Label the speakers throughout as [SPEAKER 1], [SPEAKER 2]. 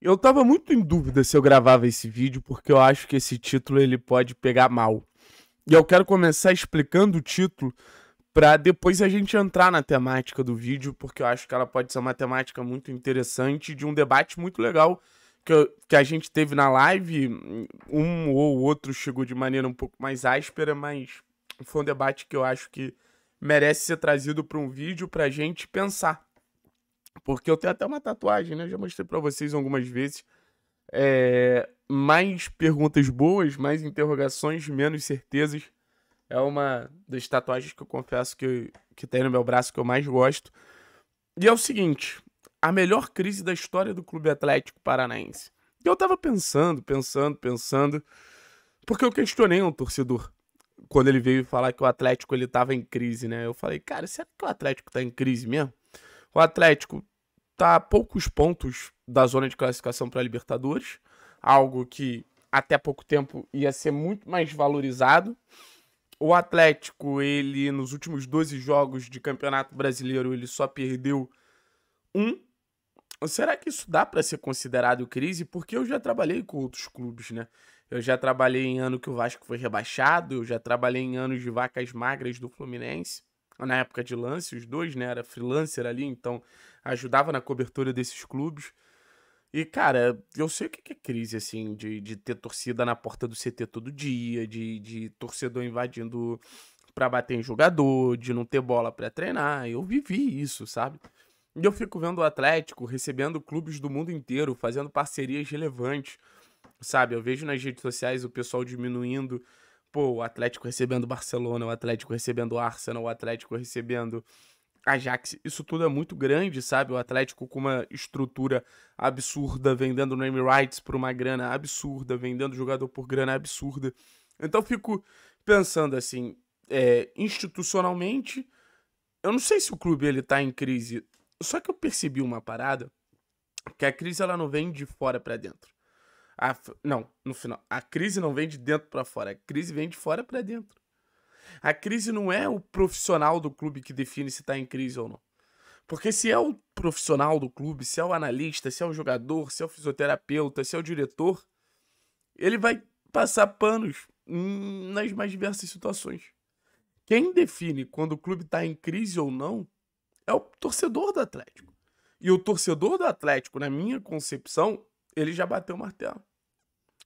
[SPEAKER 1] Eu tava muito em dúvida se eu gravava esse vídeo, porque eu acho que esse título ele pode pegar mal. E eu quero começar explicando o título para depois a gente entrar na temática do vídeo, porque eu acho que ela pode ser uma temática muito interessante de um debate muito legal que, eu, que a gente teve na live. Um ou outro chegou de maneira um pouco mais áspera, mas foi um debate que eu acho que merece ser trazido para um vídeo para a gente pensar. Porque eu tenho até uma tatuagem, né? já mostrei para vocês algumas vezes. É, mais perguntas boas, mais interrogações, menos certezas. É uma das tatuagens que eu confesso que, que tem no meu braço que eu mais gosto. E é o seguinte: a melhor crise da história do Clube Atlético Paranaense. E eu tava pensando, pensando, pensando, porque eu questionei um torcedor quando ele veio falar que o Atlético ele tava em crise, né? Eu falei, cara, será que o Atlético tá em crise mesmo? O Atlético está a poucos pontos da zona de classificação para a Libertadores, algo que até pouco tempo ia ser muito mais valorizado. O Atlético, ele nos últimos 12 jogos de Campeonato Brasileiro, ele só perdeu um. Será que isso dá para ser considerado crise? Porque eu já trabalhei com outros clubes, né? Eu já trabalhei em ano que o Vasco foi rebaixado, eu já trabalhei em anos de vacas magras do Fluminense na época de lance, os dois, né? Era freelancer ali, então ajudava na cobertura desses clubes. E, cara, eu sei o que é crise, assim, de, de ter torcida na porta do CT todo dia, de, de torcedor invadindo pra bater em jogador, de não ter bola para treinar. Eu vivi isso, sabe? E eu fico vendo o Atlético recebendo clubes do mundo inteiro, fazendo parcerias relevantes, sabe? Eu vejo nas redes sociais o pessoal diminuindo pô, o Atlético recebendo Barcelona, o Atlético recebendo Arsenal, o Atlético recebendo Ajax, isso tudo é muito grande, sabe? O Atlético com uma estrutura absurda, vendendo name rights por uma grana absurda, vendendo jogador por grana absurda. Então fico pensando assim, é, institucionalmente, eu não sei se o clube ele tá em crise. Só que eu percebi uma parada, que a crise ela não vem de fora para dentro. A, não, no final. A crise não vem de dentro para fora. A crise vem de fora para dentro. A crise não é o profissional do clube que define se está em crise ou não. Porque se é o profissional do clube, se é o analista, se é o jogador, se é o fisioterapeuta, se é o diretor, ele vai passar panos nas mais diversas situações. Quem define quando o clube está em crise ou não é o torcedor do Atlético. E o torcedor do Atlético, na minha concepção, ele já bateu o martelo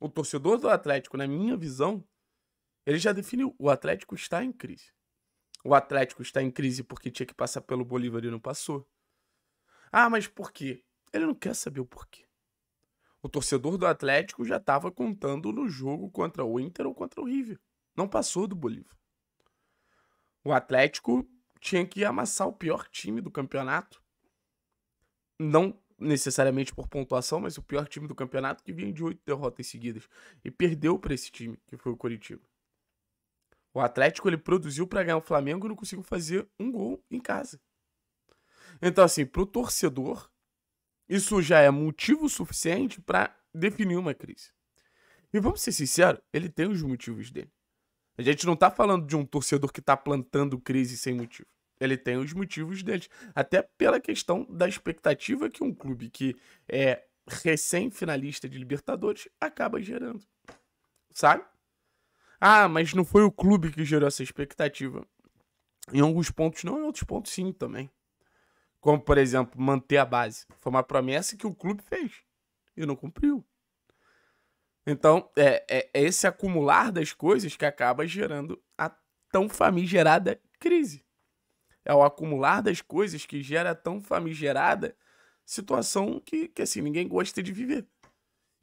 [SPEAKER 1] o torcedor do Atlético, na minha visão, ele já definiu. O Atlético está em crise. O Atlético está em crise porque tinha que passar pelo Bolívar e não passou. Ah, mas por quê? Ele não quer saber o porquê. O torcedor do Atlético já estava contando no jogo contra o Inter ou contra o River. Não passou do Bolívar. O Atlético tinha que amassar o pior time do campeonato. Não necessariamente por pontuação, mas o pior time do campeonato que vem de oito derrotas seguidas e perdeu para esse time, que foi o Coritiba. O Atlético ele produziu para ganhar o Flamengo e não conseguiu fazer um gol em casa. Então assim, pro torcedor, isso já é motivo suficiente para definir uma crise. E vamos ser sinceros, ele tem os motivos dele. A gente não tá falando de um torcedor que tá plantando crise sem motivo ele tem os motivos deles. Até pela questão da expectativa que um clube que é recém-finalista de Libertadores acaba gerando. Sabe? Ah, mas não foi o clube que gerou essa expectativa. Em alguns pontos não, em outros pontos sim também. Como, por exemplo, manter a base. Foi uma promessa que o clube fez e não cumpriu. Então, é, é, é esse acumular das coisas que acaba gerando a tão famigerada crise é o acumular das coisas que gera tão famigerada situação que, que assim, ninguém gosta de viver.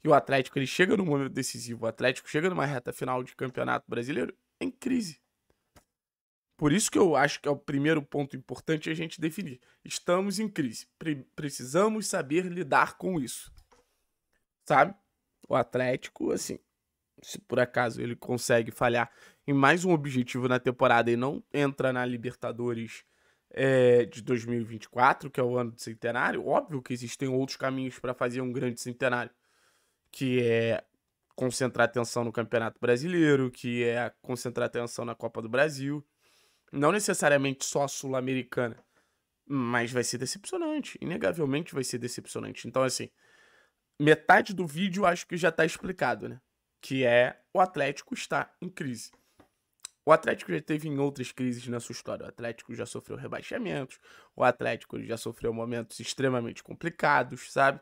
[SPEAKER 1] E o Atlético, ele chega num momento decisivo, o Atlético chega numa reta final de campeonato brasileiro em crise. Por isso que eu acho que é o primeiro ponto importante a gente definir. Estamos em crise. Pre precisamos saber lidar com isso. Sabe? O Atlético, assim, se por acaso ele consegue falhar em mais um objetivo na temporada e não entra na Libertadores é, de 2024, que é o ano do centenário, óbvio que existem outros caminhos para fazer um grande centenário, que é concentrar atenção no Campeonato Brasileiro, que é concentrar atenção na Copa do Brasil, não necessariamente só sul-americana, mas vai ser decepcionante, inegavelmente vai ser decepcionante. Então assim, metade do vídeo acho que já está explicado, né? que é o Atlético está em crise. O Atlético já teve em outras crises na sua história. O Atlético já sofreu rebaixamentos, o Atlético já sofreu momentos extremamente complicados, sabe?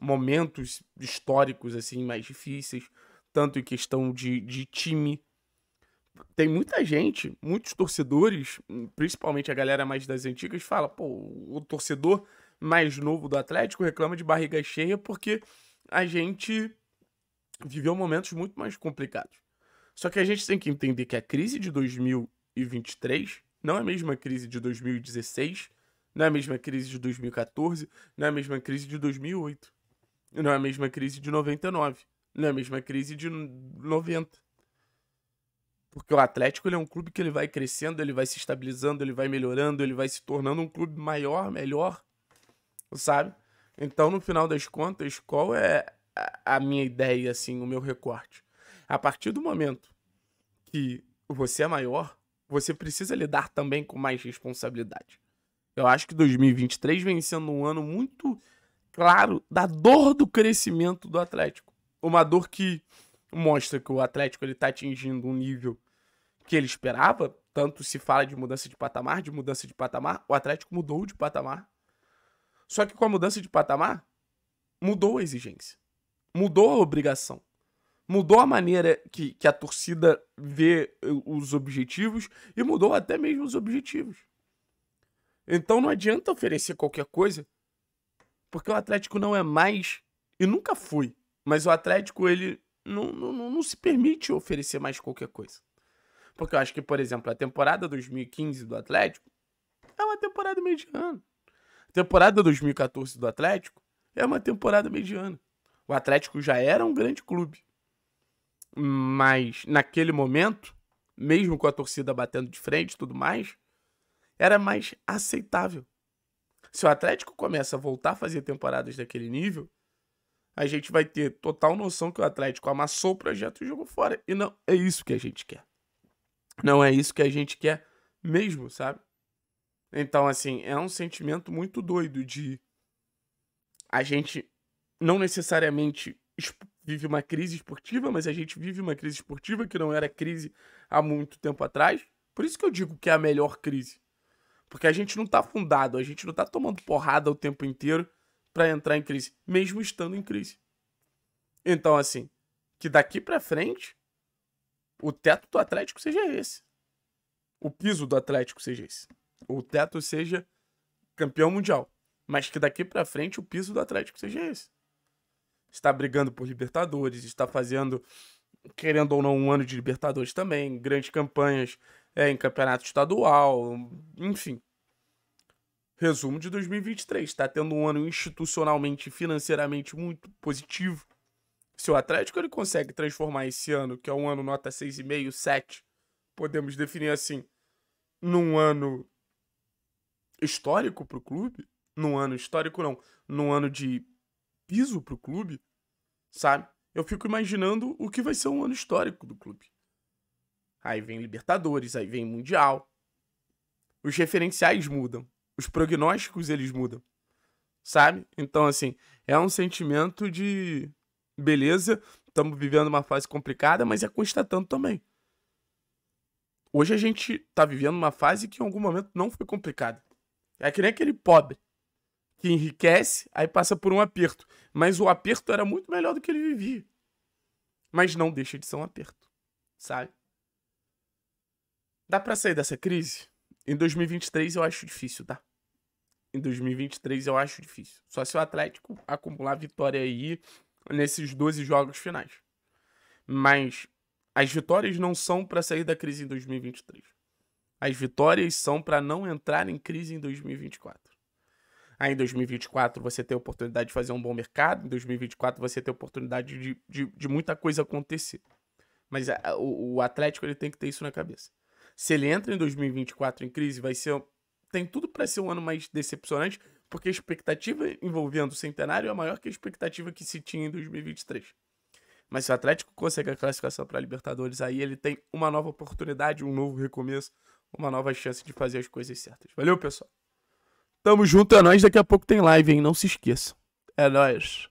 [SPEAKER 1] Momentos históricos assim mais difíceis, tanto em questão de, de time. Tem muita gente, muitos torcedores, principalmente a galera mais das antigas, fala, pô, o torcedor mais novo do Atlético reclama de barriga cheia porque a gente viveu momentos muito mais complicados. Só que a gente tem que entender que a crise de 2023 não é a mesma crise de 2016, não é a mesma crise de 2014, não é a mesma crise de 2008, não é a mesma crise de 99, não é a mesma crise de 90. Porque o Atlético ele é um clube que ele vai crescendo, ele vai se estabilizando, ele vai melhorando, ele vai se tornando um clube maior, melhor, sabe? Então, no final das contas, qual é a minha ideia, assim, o meu recorte. A partir do momento que você é maior, você precisa lidar também com mais responsabilidade. Eu acho que 2023 vem sendo um ano muito claro da dor do crescimento do Atlético. Uma dor que mostra que o Atlético ele tá atingindo um nível que ele esperava, tanto se fala de mudança de patamar, de mudança de patamar, o Atlético mudou de patamar. Só que com a mudança de patamar, mudou a exigência mudou a obrigação. Mudou a maneira que, que a torcida vê eh, os objetivos e mudou até mesmo os objetivos. Então não adianta oferecer qualquer coisa, porque o Atlético não é mais e nunca foi. Mas o Atlético, ele não, não, não se permite oferecer mais qualquer coisa. Porque eu acho que, por exemplo, a temporada 2015 do Atlético é uma temporada mediana. A temporada 2014 do Atlético é uma temporada mediana. O Atlético já era um grande clube. Mas naquele momento, mesmo com a torcida batendo de frente e tudo mais, era mais aceitável. Se o Atlético começa a voltar a fazer temporadas daquele nível, a gente vai ter total noção que o Atlético amassou o projeto e jogou fora. E não é isso que a gente quer. Não é isso que a gente quer mesmo, sabe? Então, assim, é um sentimento muito doido de a gente não necessariamente vive uma crise esportiva, mas a gente vive uma crise esportiva que não era crise há muito tempo atrás. Por isso que eu digo que é a melhor crise. Porque a gente não tá fundado, a gente não tá tomando porrada o tempo inteiro para entrar em crise, mesmo estando em crise. Então, assim, que daqui para frente o teto do Atlético seja esse. O piso do Atlético seja esse. O teto seja campeão mundial, mas que daqui para frente o piso do Atlético seja esse está brigando por Libertadores, está fazendo, querendo ou não, um ano de Libertadores também, grandes campanhas é, em campeonato estadual, enfim. Resumo de 2023, está tendo um ano institucionalmente e financeiramente muito positivo. Se o Atlético ele consegue transformar esse ano, que é um ano nota 6,5, 7, podemos definir assim, num ano histórico para o clube, num ano histórico não, num ano de piso pro clube, sabe? Eu fico imaginando o que vai ser um ano histórico do clube. Aí vem Libertadores, aí vem Mundial. Os referenciais mudam, os prognósticos eles mudam, sabe? Então assim, é um sentimento de beleza, estamos vivendo uma fase complicada, mas é constatando também. Hoje a gente tá vivendo uma fase que em algum momento não foi complicada. É que nem aquele pobre que enriquece, aí passa por um aperto. Mas o aperto era muito melhor do que ele vivia. Mas não deixa de ser um aperto, sabe? Dá para sair dessa crise? Em 2023 eu acho difícil, tá? Em 2023 eu acho difícil. Só se o Atlético acumular vitória aí nesses 12 jogos finais. Mas as vitórias não são para sair da crise em 2023. As vitórias são para não entrar em crise em 2024. Aí ah, em 2024 você tem a oportunidade de fazer um bom mercado, em 2024 você tem a oportunidade de, de, de muita coisa acontecer. Mas a, ah, o, o, Atlético ele tem que ter isso na cabeça. Se ele entra em 2024 em crise, vai ser tem tudo para ser um ano mais decepcionante, porque a expectativa envolvendo o centenário é maior que a expectativa que se tinha em 2023. Mas se o Atlético consegue a classificação para a Libertadores, aí ele tem uma nova oportunidade, um novo recomeço, uma nova chance de fazer as coisas certas. Valeu, pessoal! Tamo junto, é nóis. Daqui a pouco tem live, hein? Não se esqueça. É nóis.